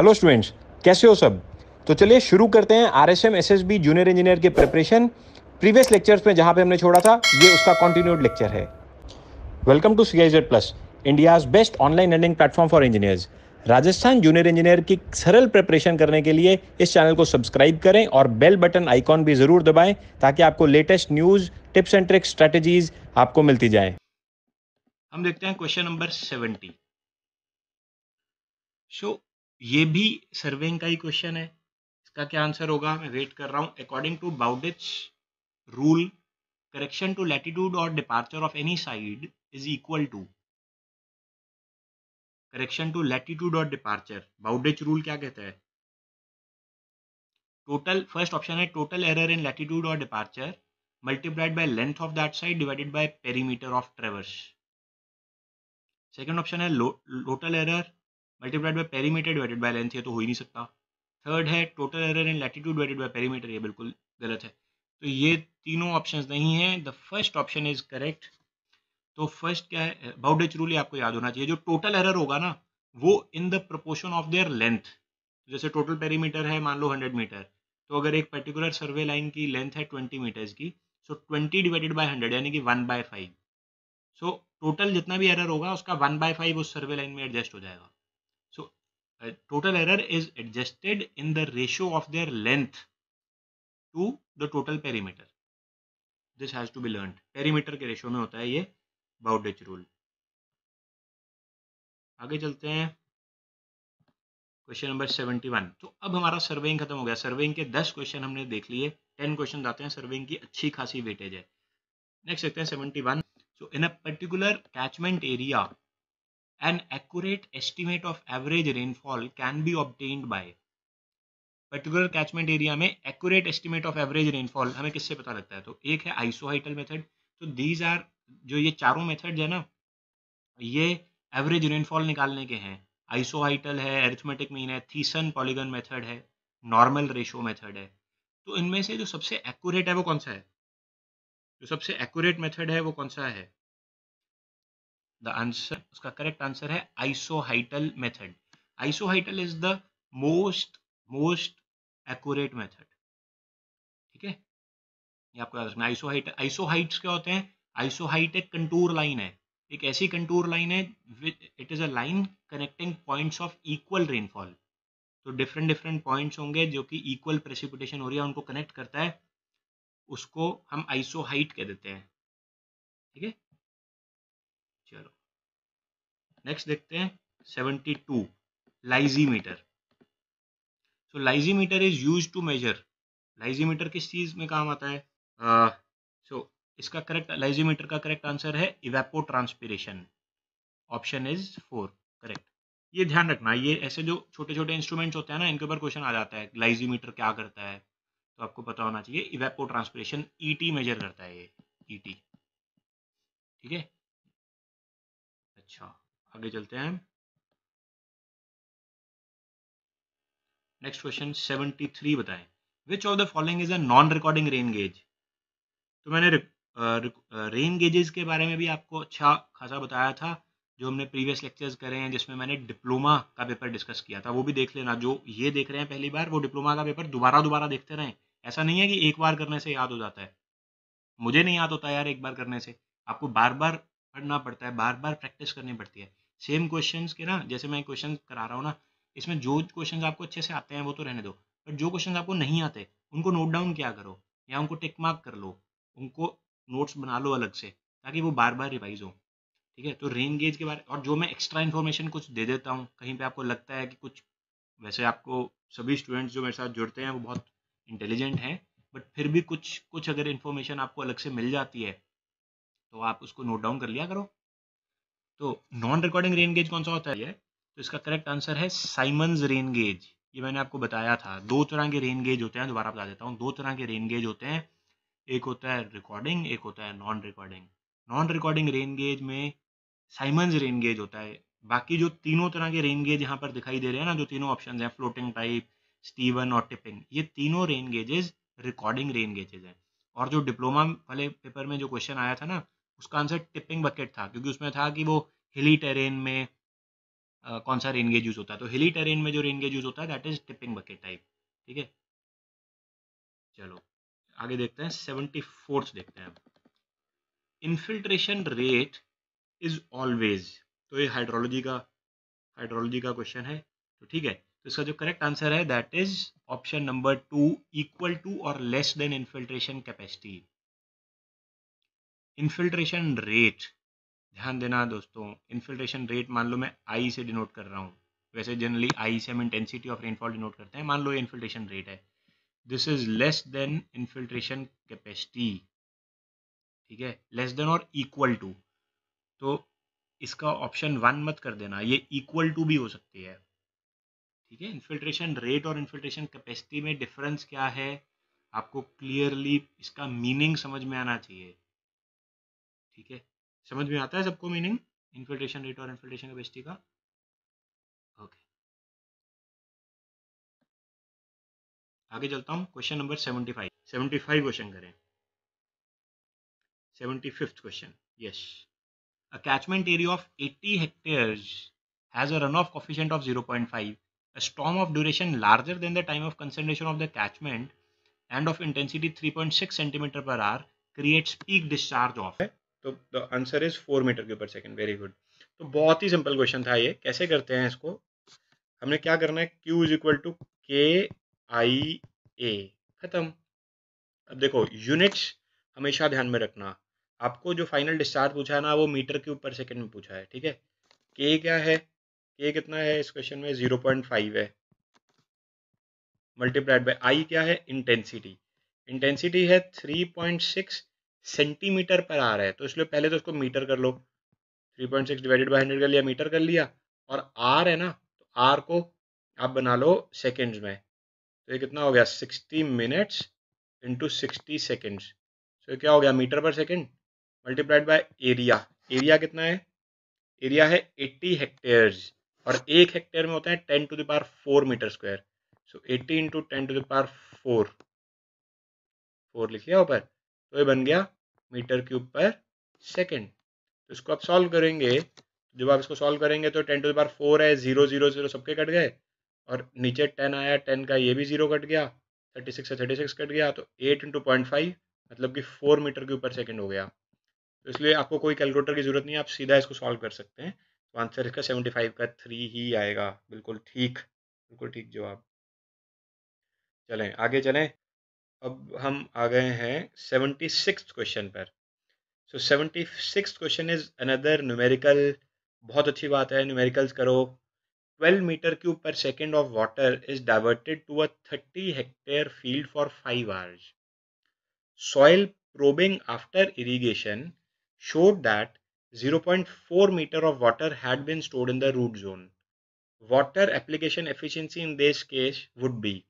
Hello students कैसे हो सब तो चलिए शुरू करते हैं R S M S S B junior engineer के प्रिपरेशन प्रीवियस लेक्चर्स में जहाँ पे हमने छोड़ा था ये उसका कॉन्टिन्यूड लेक्चर है welcome to C I Z plus India's best online learning platform for engineers Rajasthan junior engineer की सरल प्रिपरेशन करने के लिए इस चैनल को सब्सक्राइब करें और बेल बटन आइकॉन भी ज़रूर दबाएं ताकि आपको latest news tips and tricks strategies आपको मिलती जाए हम देखते हैं क्वेश्चन नंबर सेवेंटी शो ये भी सर्वेंग का ही क्वेश्चन है इसका क्या आंसर होगा मैं वेट कर रहा हूँ according to Bowditch rule correction to latitude और departure of any side is equal to correction to latitude और डिपार्चर बाउडिच रूल क्या कहता है टोटल फर्स्ट ऑप्शन है टोटल एरर इन लैटिट्यूड और departure multiplied by length of that side divided by perimeter of traverse second option है total error multiplied by perimeter divided by length है तो हो ही नहीं सकता थर्ड है total error and latitude divided by perimeter ये बिल्कुल गलत है तो ये तीनों ऑप्शन नहीं है the first option is correct तो फर्स्ट क्या है बाउडेज रूल आपको याद होना चाहिए जो टोटल एरर होगा ना वो in the proportion of their length जैसे टोटल पेरीमीटर है मान लो 100 मीटर तो अगर एक पर्टिकुलर सर्वे लाइन की लेंथ है 20 मीटर्स की so twenty divided by hundred यानी कि one by five so total जितना भी एरर होगा उसका वन बाय फाइव उस सर्वे लाइन में एडजस्ट हो जाएगा uh, total error is adjusted in the ratio of their length to the total perimeter. This has to be learned. Perimeter के ratio में होता है ये बाउडेज रूल आगे चलते हैं क्वेश्चन नंबर सेवेंटी वन तो अब हमारा सर्वेइंग खत्म हो गया सर्वेइंग के दस क्वेश्चन हमने देख लिए टेन क्वेश्चन आते हैं सर्वेइंग की अच्छी खासी वेटेज है नेक्स्ट देखते हैं seventy one so in a particular catchment area An accurate estimate of average rainfall can be obtained by particular catchment area में accurate estimate of average rainfall हमें किससे पता लगता है तो एक है आइसोहाइटल मेथड तो दीज आर जो ये चारों मेथड है ना ये एवरेज रेनफॉल निकालने के हैं आइसोहाइटल है एरिथमेटिक मीन है थीसन पॉलीगन मेथड है नॉर्मल रेशो मेथड है तो इनमें से जो सबसे एक्यूरेट है वो कौन सा है जो सबसे एक्यूरेट मेथड है वो कौन सा है द आंसर उसका करेक्ट आंसर है isohyetal method isohyetal is the most most accurate method ठीक है ये आपको याद रखना आइसोहाइट आइसोहाइट्स क्या होते हैं आइसोहाइट एक कंटूर लाइन है एक ऐसी कंटूर लाइन है it is a line connecting points of equal rainfall तो डिफरेंट डिफरेंट पॉइंट्स होंगे जो कि इक्वल प्रेसिपिटेशन हो रही है उनको कनेक्ट करता है उसको हम आइसोहाइट कह देते हैं ठीक है नेक्स्ट देखते हैं 72 lysimeter so lysimeter is use to measure lysimeter किस चीज में काम आता है सो uh, so, इसका करेक्ट लाइजीमीटर का करेक्ट आंसर है evapotranspiration option is four correct ये ध्यान रखना ये ऐसे जो छोटे छोटे इंस्ट्रूमेंट्स होते हैं ना इनके ऊपर क्वेश्चन आ जाता है लाइजीमीटर क्या करता है तो आपको पता होना चाहिए इवेपो ट्रांसपीरेशन ई मेजर करता है ये ई e ठीक है अच्छा आगे चलते हैं नेक्स्ट क्वेश्चन 73 बताएं which of the following is a non recording rain gauge तो मैंने रेन गेजेस के बारे में भी आपको अच्छा खासा बताया था जो हमने प्रीवियस लेक्चर्स करे हैं जिसमें मैंने डिप्लोमा का पेपर डिस्कस किया था वो भी देख लेना जो ये देख रहे हैं पहली बार वो डिप्लोमा का पेपर दोबारा दोबारा देखते रहें ऐसा नहीं है कि एक बार करने से याद हो जाता है मुझे नहीं याद होता यार एक बार करने से आपको बार बार पढ़ना पड़ता है बार बार प्रैक्टिस करनी पड़ती है सेम क्वेश्चन के ना जैसे मैं क्वेश्चन करा रहा हूँ ना इसमें जो क्वेश्चन आपको अच्छे से आते हैं वो तो रहने दो बट जो क्वेश्चन आपको नहीं आते उनको नोट डाउन क्या करो या उनको टिक मार्क कर लो उनको नोट्स बना लो अलग से ताकि वो बार बार रिवाइज हो ठीक है तो रेन गेज के बारे और जो मैं एक्स्ट्रा इन्फॉर्मेशन कुछ दे देता हूँ कहीं पे आपको लगता है कि कुछ वैसे आपको सभी स्टूडेंट्स जो मेरे साथ जुड़ते हैं वो बहुत इंटेलिजेंट हैं बट फिर भी कुछ कुछ अगर इन्फॉर्मेशन आपको अलग से मिल जाती है तो आप उसको नोट डाउन कर लिया करो तो नॉन रिकॉर्डिंग रेन गेज कौन सा होता है ये तो इसका करेक्ट आंसर है साइमंस रेन गेज ये मैंने आपको बताया था दो तरह के रेन गेज होते हैं दोबारा बता देता हूँ दो तरह के रेन गेज होते हैं एक होता है रिकॉर्डिंग एक होता है non recording non recording rain gauge में साइमंस रेन गेज होता है बाकी जो तीनों तरह के रेन गेज यहाँ पर दिखाई दे रहे हैं ना जो तीनों ऑप्शन हैं फ्लोटिंग टाइप स्टीवन और टिपिंग ये तीनों rain gauges recording rain gauges हैं और जो डिप्लोमा वाले पेपर में जो क्वेश्चन आया था ना उसका आंसर टिपिंग बकेट था क्योंकि उसमें था कि वो हिली टेरेन में आ, कौन सा रेनगेज यूज़ होता है तो हिली टेरेन में जो रेनगेज यूज़ होता है that is tipping bucket type ठीक है चलो आगे देखते हैं सेवेंटी फोर्थ देखते हैं इनफिल्ट्रेशन रेट इज ऑलवेज तो ये हाइड्रोलॉजी का हाइड्रोलॉजी का क्वेश्चन है तो ठीक है तो इसका जो करेक्ट आंसर है that is option number two equal to और less than infiltration capacity infiltration rate ध्यान देना दोस्तों इन्फिल्ट्रेशन रेट मान लो मैं आई से डिनोट कर रहा हूँ वैसे जनरली आई से हम इंटेंसिटी ऑफ रेनफॉल डिनोट करते हैं मान लो ये इन्फिल्ट्रेशन रेट है this is less than infiltration capacity ठीक है लेस देन और इक्वल टू तो इसका ऑप्शन वन मत कर देना ये इक्वल टू भी हो सकती है ठीक है इन्फिल्ट्रेशन रेट और इन्फिल्ट्रेशन कैपेसिटी में डिफरेंस क्या है आपको क्लियरली इसका मीनिंग समझ में आना चाहिए ठीक है समझ में आता है सबको मीनिंग इन्फिल्ट्रेशन रेट और इन्फिल्ट्रेशन कैपेसिटी का ओके आगे चलता हूँ question number seventy five seventy five question करें seventy fifth question yes a catchment area of eighty hectare has run off coefficient of zero point five a storm of duration larger than the time of concentration of the catchment and of intensity three point six centimeter per hour creates peak discharge of है तो the answer is four meter के ऊपर second very good तो बहुत ही simple question था ये कैसे करते हैं इसको हमने क्या करना है क्यू इज इक्वल टू के आई ए खत्म अब देखो यूनिट्स हमेशा ध्यान में रखना आपको जो फाइनल डिस्चार्ज पूछा है ना वो मीटर के ऊपर सेकेंड में पूछा है ठीक है के क्या है के कितना है इस क्वेश्चन में जीरो पॉइंट फाइव है मल्टीप्लाइड बाई आई क्या है इंटेंसिटी इंटेंसिटी है थ्री पॉइंट सिक्स सेंटीमीटर पर आ रहा है तो इसलिए पहले तो उसको मीटर कर लो 3.6 डिवाइडेड बाय 100 कर लिया मीटर कर लिया और आर है ना तो आर को आप बना लो सेकेंड्स में तो ये कितना हो गया 60 मिनट्स इंटू सिक्सटी सेकेंड्स तो क्या हो गया meter per second multiplied by area area कितना है एरिया है 80 हेक्टेयर्स और एक हेक्टेयर में होता है 10 to the power four meter square so 80 into ten to the power four four लिख लिया ऊपर तो ये बन गया मीटर क्यूब पर सेकेंड तो इसको आप सॉल्व करेंगे जब आप इसको सॉल्व करेंगे तो टेन टू दर फोर है जीरो जीरो जीरो सबके कट गए और नीचे टेन आया टेन का ये भी जीरो कट गया थर्टी सिक्स से थर्टी सिक्स कट गया तो एट इंटू पॉइंट फाइव मतलब कि फोर मीटर के ऊपर सेकेंड हो गया तो इसलिए आपको कोई कैलकुलेटर की ज़रूरत नहीं है आप सीधा इसको सॉल्व कर सकते हैं तो आंसर इसका सेवेंटी फाइव का थ्री ही आएगा बिल्कुल ठीक बिल्कुल ठीक जवाब चलें आगे चलें अब हम आ गए हैं सेवेंटी सिक्स क्वेश्चन पर so seventy six question is another numerical बहुत अच्छी बात है न्यूमेरिकल्स करो twelve meter cube per second of water is diverted to a thirty hectare field for five hours soil probing after irrigation showed that zero point four meter of water had been stored in the root zone water application efficiency in this case would be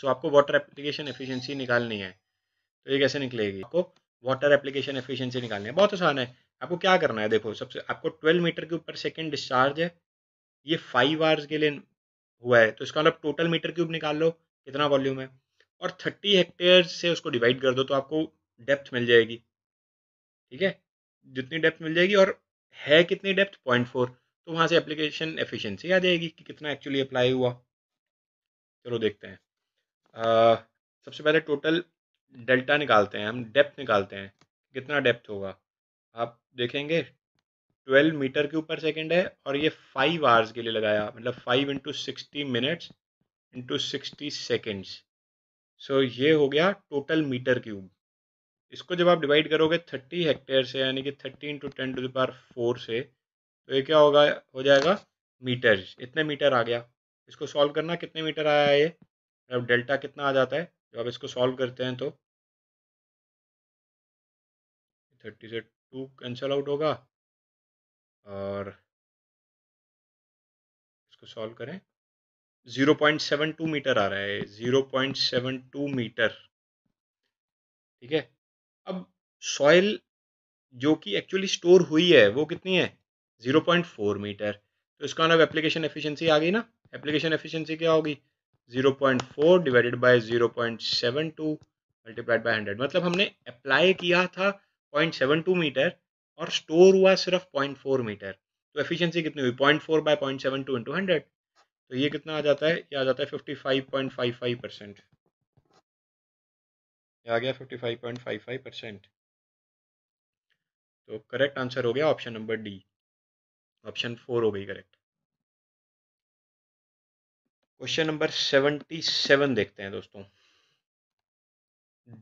so आपको water application efficiency निकालनी है तो ये कैसे निकलेगी आपको water application efficiency निकालनी है बहुत आसान है आपको क्या करना है देखो सबसे आपको 12 meter cube per second discharge है ये फाइव आवर्स के लिए हुआ है तो इसका मतलब टोटल मीटर क्यूब निकाल लो कितना वॉल्यूम है और थर्टी हेक्टेयर से उसको डिवाइड कर दो तो आपको डेप्थ मिल जाएगी ठीक है जितनी डेप्थ मिल जाएगी और है कितनी डेप्थ पॉइंट फोर तो वहाँ से एप्लीकेशन एफिशिएंसी आ जाएगी कि कितना एक्चुअली अप्लाई हुआ चलो देखते हैं सबसे पहले टोटल डेल्टा निकालते हैं हम डेप्थ निकालते हैं कितना डेप्थ होगा आप देखेंगे 12 मीटर के ऊपर सेकेंड है और ये फाइव आवर्स के लिए लगाया मतलब five into sixty minutes into sixty seconds so ये हो गया टोटल मीटर क्यूब इसको जब आप डिवाइड करोगे थर्टी हेक्टेयर से यानी कि thirty into ten to the four से तो ये क्या होगा हो जाएगा मीटर इतने मीटर आ गया इसको सॉल्व करना कितने मीटर आया है ये अब डेल्टा कितना आ जाता है जब आप इसको सॉल्व करते हैं तो थर्टी से टू कैंसल आउट होगा और इसको सॉल्व करें zero point seven two meter आ रहा है zero point seven two meter ठीक है अब सॉइल जो कि एक्चुअली स्टोर हुई है वो कितनी है ज़ीरो पॉइंट फोर मीटर तो इसका मतलब एप्लीकेशन एफिशिएंसी आ गई ना एप्लीकेशन एफिशिएंसी क्या होगी 0.4 डिवाइडेड बाय 0.72 मल्टीप्लाइड बाय 100 मतलब हमने अप्लाई किया था 0.72 मीटर और स्टोर हुआ सिर्फ 0.4 मीटर तो एफिशिएंसी कितनी हुई 0.4 four by point seven two into hundred तो ये कितना आ जाता है ये आ जाता है 55.55 परसेंट ये आ गया 55.55 परसेंट तो करेक्ट आंसर हो गया option number D option four हो गई correct question number seventy seven देखते हैं दोस्तों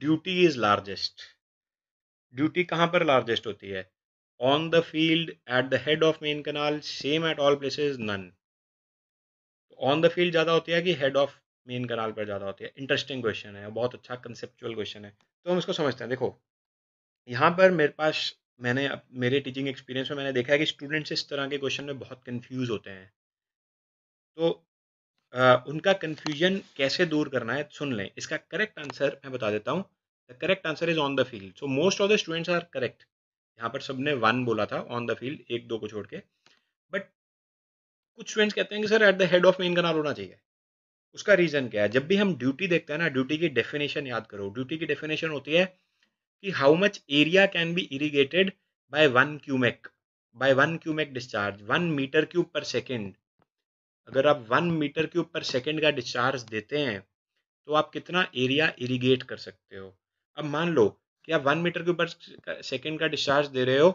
ड्यूटी इज लार्जेस्ट ड्यूटी कहाँ पर लार्जेस्ट होती है on the field at the head of main canal same at all places none on the field ज़्यादा होती है कि हेड ऑफ मेन कनाल पर ज़्यादा होती है इंटरेस्टिंग क्वेश्चन है बहुत अच्छा कंसेप्चुअल क्वेश्चन है तो हम इसको समझते हैं देखो यहाँ पर मेरे पास मैंने मेरे टीचिंग एक्सपीरियंस में मैंने देखा है कि स्टूडेंट्स इस तरह के क्वेश्चन में बहुत कंफ्यूज होते हैं तो उनका कन्फ्यूजन कैसे दूर करना है सुन लें इसका करेक्ट आंसर मैं बता देता हूँ the correct answer is on the field so most of the students are correct यहाँ पर सबने वन बोला था ऑन द फील्ड एक दो को छोड़ के बट कुछ स्टूडेंट्स कहते हैं कि sir at the head of main का होना चाहिए उसका रीज़न क्या है जब भी हम ड्यूटी देखते हैं ना ड्यूटी की डेफिनेशन याद करो ड्यूटी की डेफिनेशन होती है कि how much area can be irrigated by one cumec by one cumec discharge one meter cube per second अगर आप वन मीटर के ऊपर सेकेंड का डिस्चार्ज देते हैं तो आप कितना एरिया इरीगेट कर सकते हो अब मान लो कि आप वन मीटर के ऊपर सेकेंड का डिस्चार्ज दे रहे हो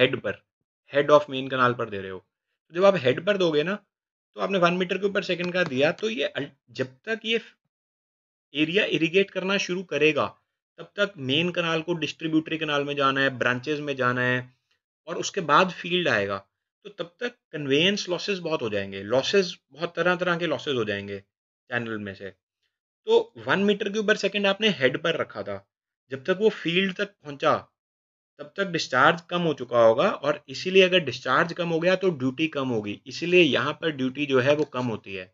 हेड पर हेड ऑफ मेन कनाल पर दे रहे हो तो जब आप हेड पर दोगे ना तो आपने वन मीटर के ऊपर सेकेंड का दिया तो ये जब तक ये एरिया इरीगेट करना शुरू करेगा तब तक मेन कनाल को डिस्ट्रीब्यूटरी कनाल में जाना है ब्रांचेज में जाना है और उसके बाद फील्ड आएगा तो तब तक कन्वेंस लॉसेस बहुत हो जाएंगे लॉसेस बहुत तरह-तरह के लॉसेस हो जाएंगे चैनल में से। तो one meter cube per second आपने हेड पर रखा था, जब तक वो फ़ील्ड तक पहुंचा तब तक डिस्चार्ज कम हो चुका होगा और इसीलिए अगर डिस्चार्ज कम हो गया तो ड्यूटी कम होगी, इसीलिए यहाँ पर ड्यूटी जो है वो कम होती है।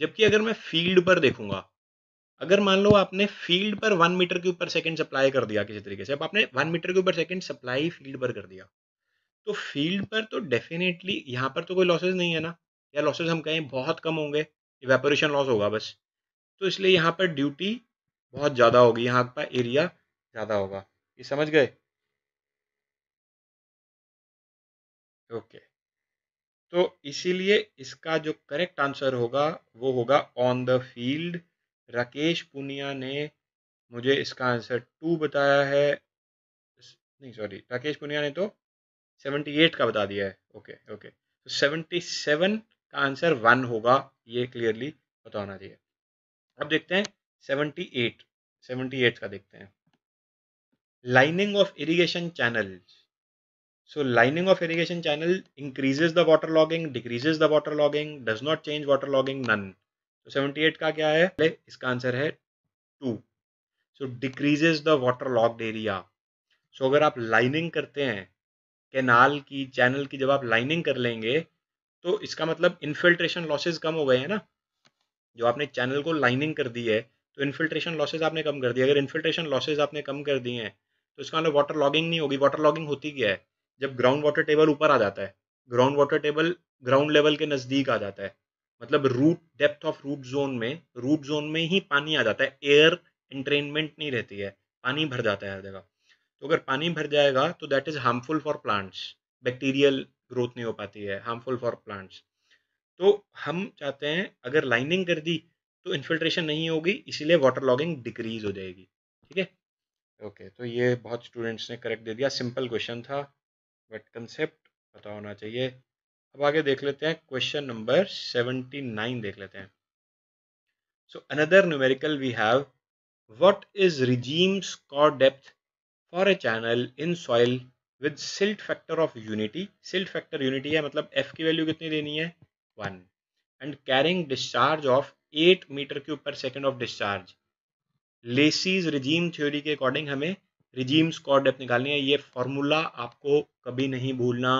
जबकि अगर मैं फ़ील्ड पर देखूंगा अगर मान लो आपने फ़ील्ड पर one meter cube per second supply कर दिया किसी तरीके से, अब आपने one meter cube per second supply field पर कर दिया। तो फील्ड पर तो डेफिनेटली यहाँ पर तो कोई लॉसेज नहीं है ना या लॉसेज हम कहें बहुत कम होंगे इवेपोरेशन लॉस होगा बस तो इसलिए यहाँ पर ड्यूटी बहुत ज़्यादा होगी यहाँ का एरिया ज़्यादा होगा ये समझ गए ओके तो इसीलिए इसका जो करेक्ट आंसर होगा वो होगा on the field Rakesh Punia ने मुझे इसका आंसर टू बताया है नहीं सॉरी राकेश पुनिया ने तो सेवेंटी एट का बता दिया है ओके ओके तो सेवेंटी सेवन का आंसर वन होगा ये क्लियरली बताना चाहिए अब देखते हैं सेवेंटी एट सेवेंटी एट का देखते हैं lining of irrigation channel so lining of irrigation channel increases the water logging decreases the water logging does not change water logging none तो सेवेंटी एट का क्या है इसका आंसर है two so decreases the water logged area so अगर आप lining करते हैं कैनाल की चैनल की जब आप लाइनिंग कर लेंगे तो इसका मतलब इनफिल्ट्रेशन लॉसेज कम हो गए हैं ना जो आपने चैनल को लाइनिंग कर दी है तो इनफिल्ट्रेशन लॉसेज आपने कम कर दिए अगर इनफिल्ट्रेशन लॉसेज आपने कम कर दिए हैं तो इसका मतलब वाटर लॉगिंग नहीं होगी वाटर लॉगिंग होती क्या है जब ग्राउंड वाटर टेबल ऊपर आ जाता है ground water table ground level के नज़दीक आ जाता है मतलब root depth of root zone में रूट जोन में ही पानी आ जाता है एयर एंट्रेनमेंट नहीं रहती है पानी भर जाता है हर जगह तो अगर पानी भर जाएगा तो that is harmful for plants bacterial growth नहीं हो पाती है हार्मफुल फॉर प्लांट्स तो हम चाहते हैं अगर लाइनिंग कर दी तो इन्फिल्ट्रेशन नहीं होगी इसीलिए वाटर लॉगिंग डिक्रीज हो जाएगी ठीक है ओके तो ये बहुत स्टूडेंट्स ने करेक्ट दे दिया सिंपल क्वेश्चन था बट कंसेप्ट पता होना चाहिए अब आगे देख लेते हैं क्वेश्चन नंबर सेवेंटी नाइन देख लेते हैं so another numerical we have what is regime scour depth for a channel in soil with silt factor of unity silt factor unity है मतलब एफ की वैल्यू कितनी देनी है one and carrying discharge of eight meter cube per second of discharge Lacey's regime theory के according हमें regime scour depth निकालनी है ये फॉर्मूला आपको कभी नहीं भूलना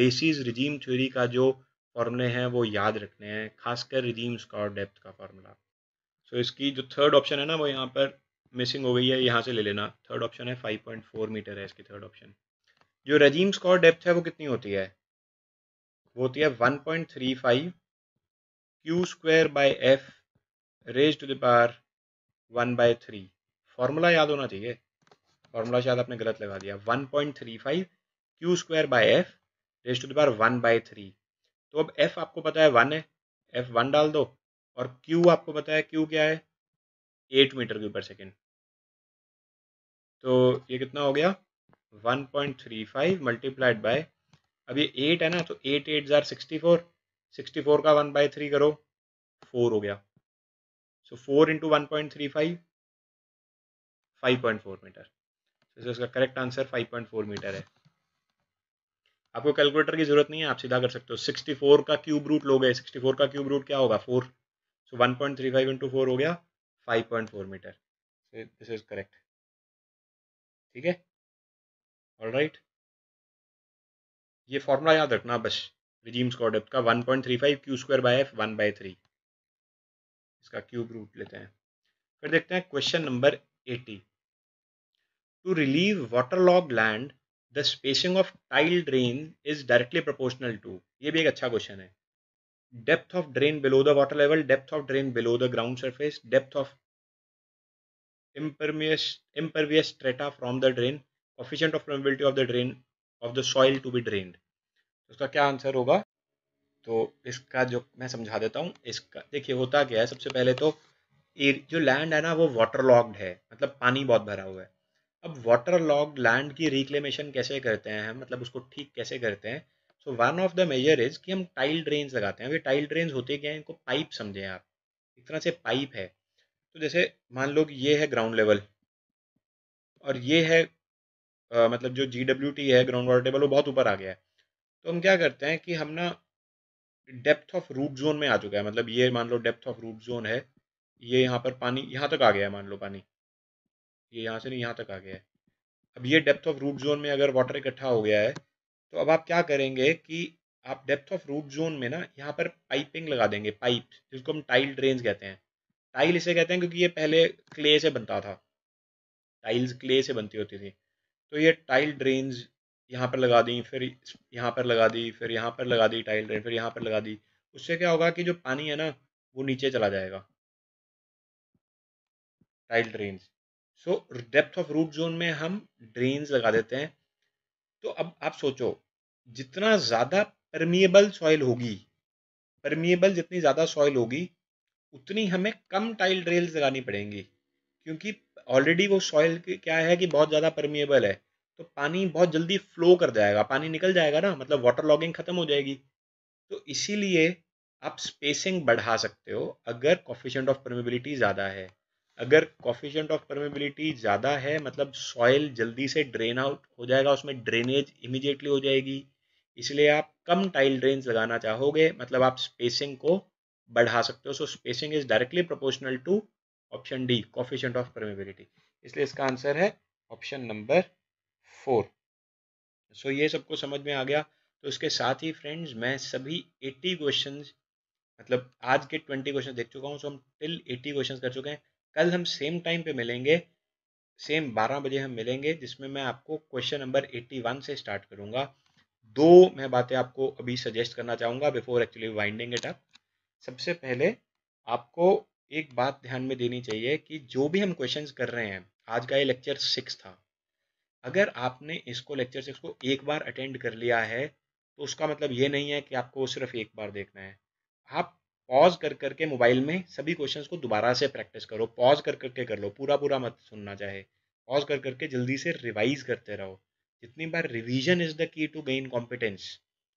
लेसीज रिजीम थ्योरी का जो फॉर्मूले हैं वो याद रखने हैं खासकर रिजीम स्कॉर डेप्थ का फॉर्मूला सो so, इसकी जो थर्ड ऑप्शन है ना वो यहाँ पर मिसिंग हो गई है यहाँ से ले लेना थर्ड ऑप्शन है 5.4 मीटर है इसकी थर्ड ऑप्शन जो रजीम स्कॉर डेप्थ है वो कितनी होती है वो होती है 1.35 point three five Q square by F raise to the one by three formula याद होना चाहिए फार्मूला शायद आपने गलत लगा दिया one point three five Q square by F raise to the one by three तो अब एफ आपको पता है वन है एफ वन डाल दो और क्यू आपको पता है क्यू क्या है एट मीटर के ऊपर सेकेंड तो ये कितना हो गया 1.35 point three five multiplied by अब ये एट है ना तो एट एट ज़ार सिक्सटी फोर सिक्सटी फोर का वन बाई थ्री करो फोर हो गया so four into one point three five five point four meter जैसे उसका correct answer five point four meter है आपको कैलकुलेटर की जरूरत नहीं है आप सीधा कर सकते हो सिक्सटी फोर का क्यूब रूट लोगे सिक्सटी फोर का क्यूब रूट क्या होगा four so one point three five into four हो गया five point four meter this is correct ठीक है ऑल राइट ये फॉर्मूला याद रखना बस रिजीम स्कॉर डेप्थ का 1.35 point three five Q square by F one by three इसका क्यूब रूट लेते हैं फिर देखते हैं question number eighty two relieve water log land the spacing of tile drain is directly proportional to ये भी एक अच्छा क्वेश्चन है depth of drain below the water level depth of drain below the ground surface depth of impervious impervious strata from the drain coefficient of permeability of the drain of the soil to be drained तो क्या answer होगा तो इसका जो मैं समझा देता हूँ इसका देखिए होता क्या है सबसे पहले तो जो लैंड है ना वो वाटर लॉग्ड है मतलब पानी बहुत भरा हुआ है अब वाटर लॉग्ड लैंड की रिक्लेमेशन कैसे करते हैं मतलब उसको ठीक कैसे करते हैं so one of the major is कि हम टाइल ड्रेन्स लगाते हैं अभी टाइल ड्रेन्स होते क्या हैं इनको पाइप समझें आप एक तरह से पाइप है तो जैसे मान लो कि ये है ग्राउंड लेवल और ये है आ, मतलब जो जी डब्ल्यू टी है ग्राउंड वाटर टेबल वो बहुत ऊपर आ गया है तो हम क्या करते हैं कि हम ना डेप्थ ऑफ रूट जोन में आ चुका है मतलब ये मान लो डेप्थ ऑफ रूट जोन है ये यहाँ पर पानी यहाँ तक आ गया है मान लो पानी ये यहाँ से नहीं यहाँ तक आ गया है अब ये डेप्थ ऑफ रूट जोन में अगर वाटर इकट्ठा हो गया है तो अब आप क्या करेंगे कि आप डेप्थ ऑफ रूट जोन में ना यहाँ पर पाइपिंग लगा देंगे पाइप जिसको हम टाइल ड्रेन्स कहते हैं टाइल इसे कहते हैं क्योंकि ये पहले क्ले से बनता था टाइल्स क्ले से बनती होती थी तो ये टाइल ड्रेन्स यहाँ पर लगा दी फिर यहाँ पर लगा दी फिर यहाँ पर लगा दी टाइल ड्रेन फिर यहाँ पर लगा दी उससे क्या होगा कि जो पानी है ना वो नीचे चला जाएगा tile drain so depth of root zone में हम ड्रेन लगा देते हैं तो अब आप सोचो जितना ज़्यादा परमिएबल सॉइल होगी परमिएबल जितनी ज़्यादा सॉइल होगी उतनी हमें कम टाइल ड्रेल्स लगानी पड़ेंगी क्योंकि ऑलरेडी वो सॉइल क्या है कि बहुत ज़्यादा परमिएबल है तो पानी बहुत जल्दी फ्लो कर जाएगा पानी निकल जाएगा ना मतलब वाटर लॉगिंग ख़त्म हो जाएगी तो इसीलिए आप स्पेसिंग बढ़ा सकते हो अगर कॉफिशेंट ऑफ परमेबिलिटी ज़्यादा है अगर कॉफिशेंट ऑफ परमेबिलिटी ज़्यादा है मतलब सॉइल जल्दी से ड्रेन आउट हो जाएगा उसमें ड्रेनेज इमिजिएटली हो जाएगी इसलिए आप कम टाइल ड्रेन्स लगाना चाहोगे मतलब आप स्पेसिंग को बढ़ा सकते हो so spacing is directly proportional to option D coefficient of permeability इसलिए इसका आंसर है ऑप्शन नंबर फोर सो ये सबको समझ में आ गया तो इसके साथ ही फ्रेंड्स मैं सभी 80 क्वेश्चंस मतलब आज के 20 क्वेश्चन देख चुका हूँ सो हम टिल 80 क्वेश्चंस कर चुके हैं कल हम सेम टाइम पे मिलेंगे सेम 12 बजे हम मिलेंगे जिसमें मैं आपको क्वेश्चन नंबर 81 से स्टार्ट करूँगा दो मैं बातें आपको अभी सजेस्ट करना चाहूँगा before actually winding it up सबसे पहले आपको एक बात ध्यान में देनी चाहिए कि जो भी हम क्वेश्चंस कर रहे हैं आज का ये लेक्चर सिक्स था अगर आपने इसको लेक्चर सिक्स को एक बार अटेंड कर लिया है तो उसका मतलब ये नहीं है कि आपको सिर्फ एक बार देखना है आप पॉज कर करके मोबाइल में सभी क्वेश्चन को दोबारा से प्रैक्टिस करो पॉज कर करके कर लो पूरा पूरा मत सुनना चाहे पॉज कर करके जल्दी से रिवाइज करते रहो जितनी बार revision is the key to gain competence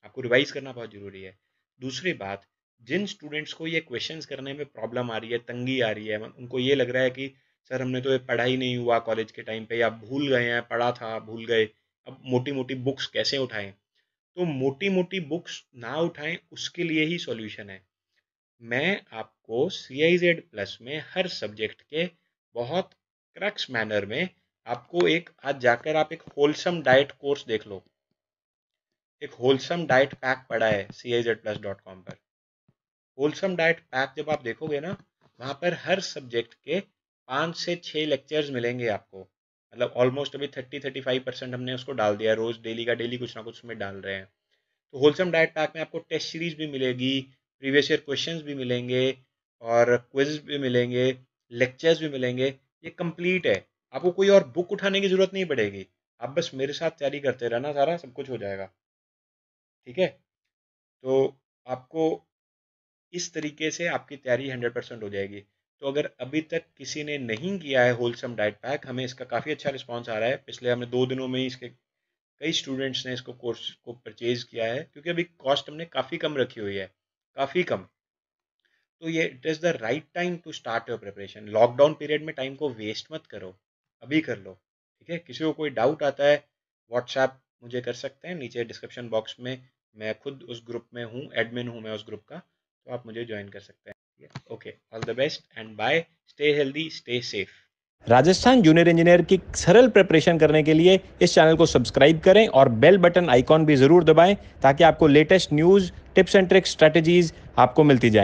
आपको रिवाइज करना बहुत ज़रूरी है दूसरी बात जिन स्टूडेंट्स को ये क्वेश्चंस करने में प्रॉब्लम आ रही है तंगी आ रही है उनको ये लग रहा है कि सर हमने तो ये पढ़ा ही नहीं हुआ कॉलेज के टाइम पे या भूल गए हैं पढ़ा था भूल गए अब मोटी मोटी बुक्स कैसे उठाएं तो मोटी मोटी बुक्स ना उठाएं उसके लिए ही सॉल्यूशन है मैं आपको सी आई जेड प्लस में हर सब्जेक्ट के बहुत क्रक्स मैनर में आपको एक आज जाकर आप एक होलसम डाइट कोर्स देख लो एक होलसम डाइट पैक पड़ा है C I Z plus dot com पर होलसम डाइट पैक जब आप देखोगे ना वहाँ पर हर सब्जेक्ट के पाँच से छः लेक्चर्स मिलेंगे आपको मतलब ऑलमोस्ट अभी थर्टी थर्टी फाइव परसेंट हमने उसको डाल दिया रोज़ डेली का डेली कुछ ना कुछ उसमें डाल रहे हैं तो होलसम डाइट पैक में आपको टेस्ट सीरीज भी मिलेगी प्रीवियस ईयर क्वेश्चन भी मिलेंगे और क्विज भी मिलेंगे लेक्चर्स भी मिलेंगे ये कंप्लीट है आपको कोई और बुक उठाने की ज़रूरत नहीं पड़ेगी आप बस मेरे साथ तैयारी करते रहना सारा सब कुछ हो जाएगा ठीक है तो आपको इस तरीके से आपकी तैयारी हंड्रेड परसेंट हो जाएगी तो अगर अभी तक किसी ने नहीं किया है होलसम डाइट पैक हमें इसका काफ़ी अच्छा रिस्पॉन्स आ रहा है पिछले हमने दो दिनों में ही इसके कई स्टूडेंट्स ने इसको कोर्स को परचेज किया है क्योंकि अभी कॉस्ट हमने काफ़ी कम रखी हुई है काफ़ी कम तो ये it is the right time to start your preparation lockdown period में टाइम को वेस्ट मत करो अभी कर लो ठीक है किसी को कोई डाउट आता है व्हाट्सएप मुझे कर सकते हैं नीचे डिस्क्रिप्शन बॉक्स में मैं खुद उस ग्रुप में हूँ एडमिन हूँ मैं उस ग्रुप का तो आप मुझे ज्वाइन कर सकते हैं okay all the best and bye stay healthy stay safe Rajasthan junior engineer की सरल प्रिपरेशन करने के लिए इस चैनल को सब्सक्राइब करें और बेल बटन आइकॉन भी ज़रूर दबाएं ताकि आपको latest news tips and tricks strategies आपको मिलती जाए